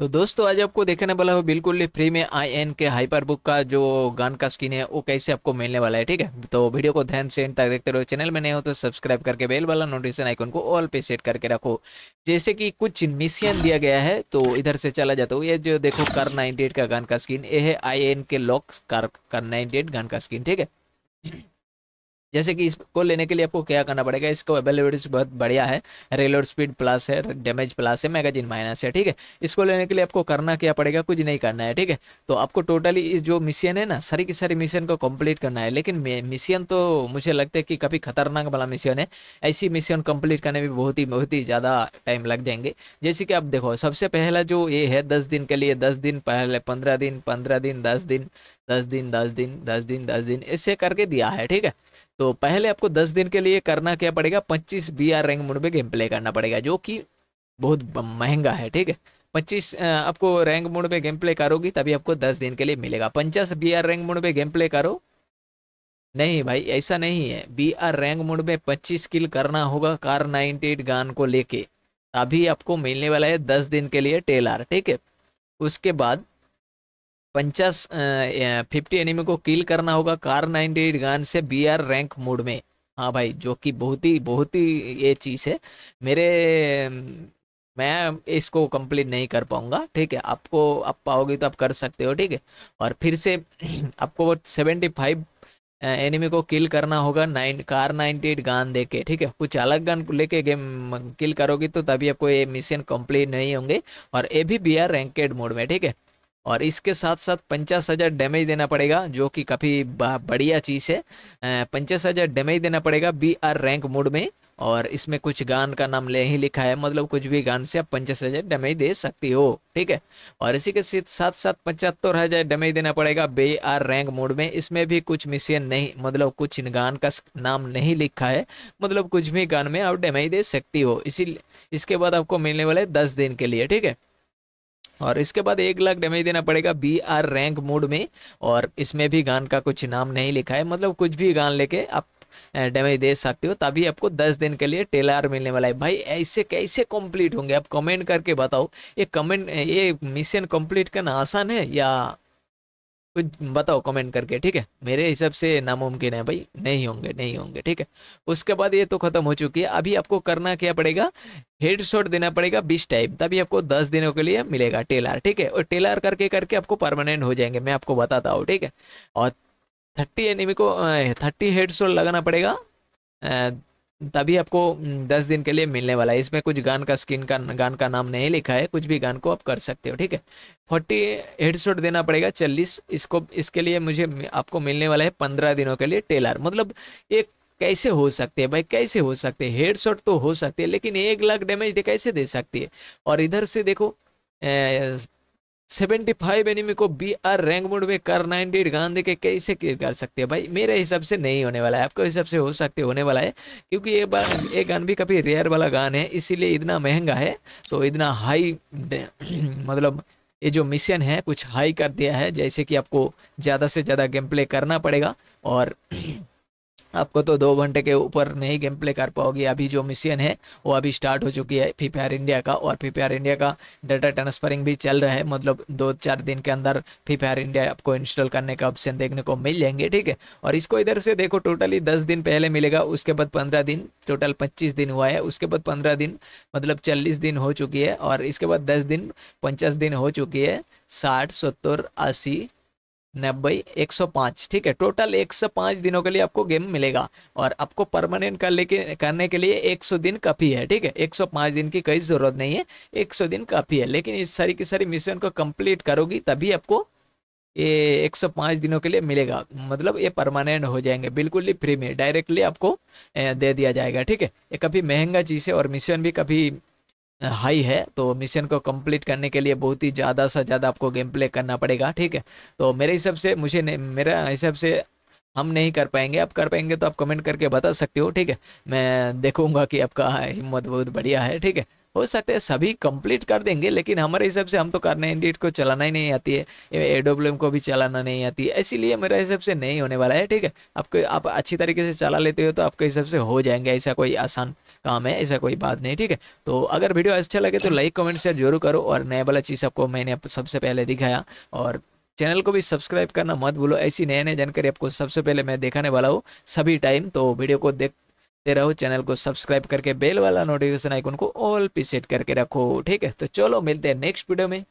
तो दोस्तों आज आपको देखने वाला हो बिल्कुल फ्री में I N K hyper book का जो गान का स्किन है वो कैसे आपको मिलने वाला है ठीक है तो वीडियो को ध्यान से एंड तक देखते रहो चैनल में नहीं हो तो सब्सक्राइब करके बेल वाला नोटिफिकेशन आइकन को ऑल पे सेट करके रखो जैसे कि कुछ मिशन दिया गया है तो इधर से चला जाता हूँ ये जो देखो कर नाइनटी का गान का स्किन ये है आई एन के लॉक कर नाइनटी गान का स्किन ठीक है जैसे कि इसको लेने के लिए आपको क्या करना पड़ेगा इसको अवेलेबिलिटी बहुत बढ़िया है रेलोड स्पीड प्लस है डैमेज प्लस है मैगजीन माइनस है ठीक है इसको लेने के लिए आपको करना क्या पड़ेगा कुछ नहीं करना है ठीक है तो आपको टोटली इस जो मिशन है ना सारी की सारी मिशन को कंप्लीट करना है लेकिन मिशन तो मुझे लगता है कि काफ़ी खतरनाक वाला मिशन है ऐसी मिशन कम्प्लीट करने में बहुत ही बहुत ही ज़्यादा टाइम लग जाएंगे जैसे कि आप देखो सबसे पहला जो ये है दस दिन के लिए दस दिन पहले पंद्रह दिन पंद्रह दिन दस दिन दस दिन दस दिन दस दिन दस दिन ऐसे करके दिया है ठीक है तो पहले आपको दस दिन के लिए करना क्या पड़ेगा पच्चीस बी आर रैंक मोड में गेम प्ले करना पड़ेगा जो कि बहुत महंगा है ठीक है पच्चीस आपको रैंक मोड में गेम प्ले करोगी तभी आपको दस दिन के लिए मिलेगा पंचास बी आर रैंक मोड में गेम प्ले करो नहीं भाई ऐसा नहीं है बी आर रैंक मोड में पच्चीस किल करना होगा कार नाइनटी एट गान को लेके अभी आपको मिलने वाला है दस दिन के लिए टेलर ठीक है उसके बाद पंचास फिफ्टी एनिमी को किल करना होगा कार नाइनटी एट गन से बी आर रैंक मोड में हाँ भाई जो कि बहुत ही बहुत ही ये चीज़ है मेरे मैं इसको कंप्लीट नहीं कर पाऊंगा ठीक है आपको आप पाओगे तो आप कर सकते हो ठीक है और फिर से आपको वो सेवेंटी फाइव एनिमी को किल करना होगा नाइन कार नाइनटी एट गान दे के ठीक है कुछ अलग गन लेके गेम किल करोगे तो तभी आपको ये मिशन कंप्लीट नहीं होंगे और ये भी बी आर रैंकेड मोड में ठीक है और इसके साथ साथ पंचास हज़ार डैमेज देना पड़ेगा जो कि काफ़ी बढ़िया चीज़ है पंचास हज़ार डैमेज देना पड़ेगा बी आर रैंक मोड में और इसमें कुछ गान का नाम ले ही लिखा है मतलब कुछ भी गान से आप पंचास हज़ार डैमेज दे सकती हो ठीक है और इसी के साथ साथ पचहत्तर हज़ार डैमेज देना पड़ेगा बे आर रैंक मोड में इसमें भी कुछ मिशन नहीं मतलब कुछ गान का नाम नहीं लिखा है मतलब कुछ भी गान में आप डैमेज दे सकती हो इसी इसके बाद आपको मिलने वाले दस दिन के लिए ठीक है और इसके बाद एक लाख डैमेज देना पड़ेगा बी आर रैंक मोड में और इसमें भी गान का कुछ नाम नहीं लिखा है मतलब कुछ भी गान लेके आप डैमेज दे सकते हो तभी आपको दस दिन के लिए टेलर मिलने वाला है भाई ऐसे कैसे कंप्लीट होंगे आप कमेंट करके बताओ ये कमेंट ये मिशन कंप्लीट करना आसान है या कुछ बताओ कमेंट करके ठीक है मेरे हिसाब से नामुमकिन है भाई नहीं होंगे नहीं होंगे ठीक है उसके बाद ये तो खत्म हो चुकी है अभी आपको करना क्या पड़ेगा हेड शॉट देना पड़ेगा बीस टाइप तभी आपको दस दिनों के लिए मिलेगा टेलर ठीक है और टेलर करके करके आपको परमानेंट हो जाएंगे मैं आपको बताता हूँ ठीक है और थर्टी एनिमी को थर्टी हेड लगाना पड़ेगा तभी आपको दस दिन के लिए मिलने वाला है इसमें कुछ गान का स्किन का गान का नाम नहीं लिखा है कुछ भी गान को आप कर सकते हो ठीक है फोर्टी हेडसोट देना पड़ेगा चालीस इसको इसके लिए मुझे आपको मिलने वाला है पंद्रह दिनों के लिए टेलर मतलब एक कैसे हो सकते हैं भाई कैसे हो सकते हैं हेड शॉट तो हो सकते हैं लेकिन एक लाख डैमेज दे कैसे दे सकती है और इधर से देखो सेवेंटी फाइव एनिमी को बी आर रैंक मोड में कर नाइनटी एट गान दे के कैसे किल कर सकते हैं भाई मेरे हिसाब से नहीं होने वाला है आपके हिसाब से हो सकते होने वाला है क्योंकि ये ये गान भी काफ़ी रेयर वाला गान है इसीलिए इतना महंगा है तो इतना हाई मतलब ये जो मिशन है कुछ हाई कर दिया है जैसे कि आपको ज़्यादा से ज़्यादा गेम प्ले करना पड़ेगा और आपको तो दो घंटे के ऊपर नहीं गेम प्ले कर पाओगे अभी जो मिशन है वो अभी स्टार्ट हो चुकी है पी इंडिया का और पी इंडिया का डाटा ट्रांसफरिंग भी चल रहा है मतलब दो चार दिन के अंदर पी इंडिया आपको इंस्टॉल करने का ऑप्शन देखने को मिल जाएंगे ठीक है और इसको इधर से देखो टोटली दस दिन पहले मिलेगा उसके बाद पंद्रह दिन टोटल पच्चीस दिन हुआ है उसके बाद पंद्रह दिन मतलब चालीस दिन हो चुकी है और इसके बाद दस दिन पचास दिन हो चुकी है साठ सत्तर अस्सी नब्बे एक सौ पाँच ठीक है टोटल एक सौ पाँच दिनों के लिए आपको गेम मिलेगा और आपको परमानेंट कर लेके करने के लिए एक सौ दिन काफ़ी है ठीक है एक सौ पाँच दिन की कोई ज़रूरत नहीं है एक सौ दिन काफ़ी है लेकिन इस सारी की सारी मिशन को कंप्लीट करोगी तभी आपको ये एक सौ पाँच दिनों के लिए मिलेगा मतलब ये परमानेंट हो जाएंगे बिल्कुल ही फ्री में डायरेक्टली आपको दे दिया जाएगा ठीक है ये काफ़ी महंगा चीज़ है और मिशन भी कभी हाई है तो मिशन को कंप्लीट करने के लिए बहुत ही ज़्यादा से ज़्यादा आपको गेम प्ले करना पड़ेगा ठीक है तो मेरे हिसाब से मुझे मेरा हिसाब से हम नहीं कर पाएंगे आप कर पाएंगे तो आप कमेंट करके बता सकते हो ठीक है मैं देखूंगा कि आपका हिम्मत बहुत बढ़िया है ठीक है हो सकते हैं सभी कंप्लीट कर देंगे लेकिन हमारे हिसाब से हम तो करना एंडिट को चलाना ही नहीं आती है ए डब्ल्यू को भी चलाना नहीं आती है इसीलिए मेरे हिसाब से नहीं होने वाला है ठीक है आपको आप अच्छी तरीके से चला लेते हो तो आपके हिसाब से हो जाएंगे ऐसा कोई आसान काम है ऐसा कोई बात नहीं ठीक है तो अगर वीडियो अच्छा लगे तो लाइक कमेंट शेयर जरूर करो और नया वाला चीज़ आपको मैंने सबसे पहले दिखाया और चैनल को भी सब्सक्राइब करना मत भूलो ऐसी नए नए जानकारी आपको सबसे पहले मैं दिखाने वाला हूँ सभी टाइम तो वीडियो को देख करते रहो चैनल को सब्सक्राइब करके बेल वाला नोटिफिकेशन आइकन को ऑल पे सेट करके रखो ठीक है तो चलो मिलते हैं नेक्स्ट वीडियो में